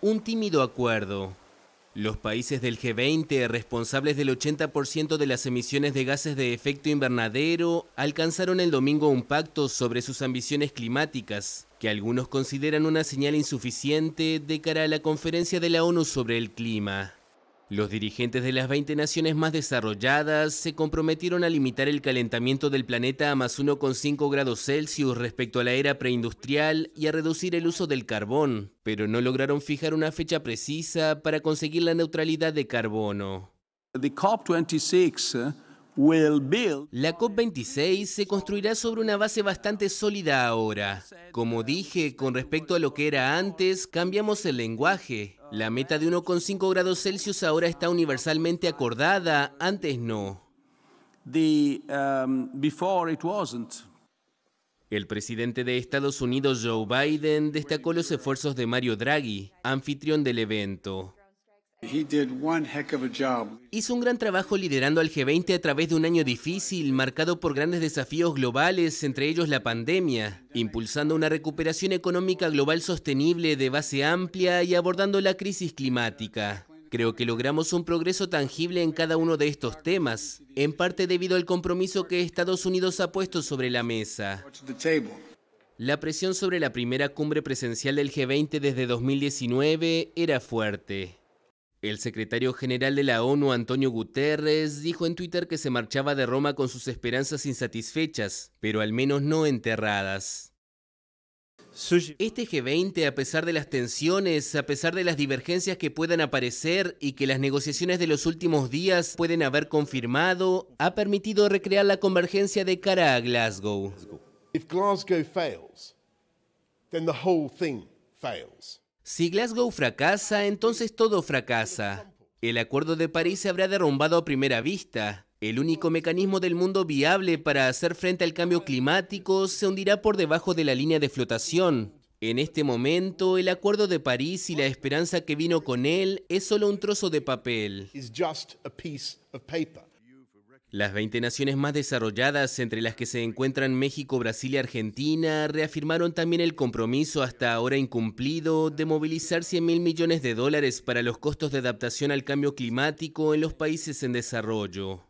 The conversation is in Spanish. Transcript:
un tímido acuerdo. Los países del G20, responsables del 80% de las emisiones de gases de efecto invernadero, alcanzaron el domingo un pacto sobre sus ambiciones climáticas, que algunos consideran una señal insuficiente de cara a la conferencia de la ONU sobre el clima. Los dirigentes de las 20 naciones más desarrolladas se comprometieron a limitar el calentamiento del planeta a más 1,5 grados Celsius respecto a la era preindustrial y a reducir el uso del carbón, pero no lograron fijar una fecha precisa para conseguir la neutralidad de carbono. cop la COP26 se construirá sobre una base bastante sólida ahora. Como dije, con respecto a lo que era antes, cambiamos el lenguaje. La meta de 1,5 grados Celsius ahora está universalmente acordada, antes no. Um, el presidente de Estados Unidos, Joe Biden, destacó los esfuerzos de Mario Draghi, anfitrión del evento. Hizo un gran trabajo liderando al G20 a través de un año difícil, marcado por grandes desafíos globales, entre ellos la pandemia, impulsando una recuperación económica global sostenible de base amplia y abordando la crisis climática. Creo que logramos un progreso tangible en cada uno de estos temas, en parte debido al compromiso que Estados Unidos ha puesto sobre la mesa. La presión sobre la primera cumbre presencial del G20 desde 2019 era fuerte. El secretario general de la ONU, Antonio Guterres, dijo en Twitter que se marchaba de Roma con sus esperanzas insatisfechas, pero al menos no enterradas. Este G20, a pesar de las tensiones, a pesar de las divergencias que puedan aparecer y que las negociaciones de los últimos días pueden haber confirmado, ha permitido recrear la convergencia de cara a Glasgow. Glasgow si Glasgow fracasa, entonces todo fracasa. El Acuerdo de París se habrá derrumbado a primera vista. El único mecanismo del mundo viable para hacer frente al cambio climático se hundirá por debajo de la línea de flotación. En este momento, el Acuerdo de París y la esperanza que vino con él es solo un trozo de papel. Las 20 naciones más desarrolladas, entre las que se encuentran México, Brasil y Argentina, reafirmaron también el compromiso hasta ahora incumplido de movilizar 100 mil millones de dólares para los costos de adaptación al cambio climático en los países en desarrollo.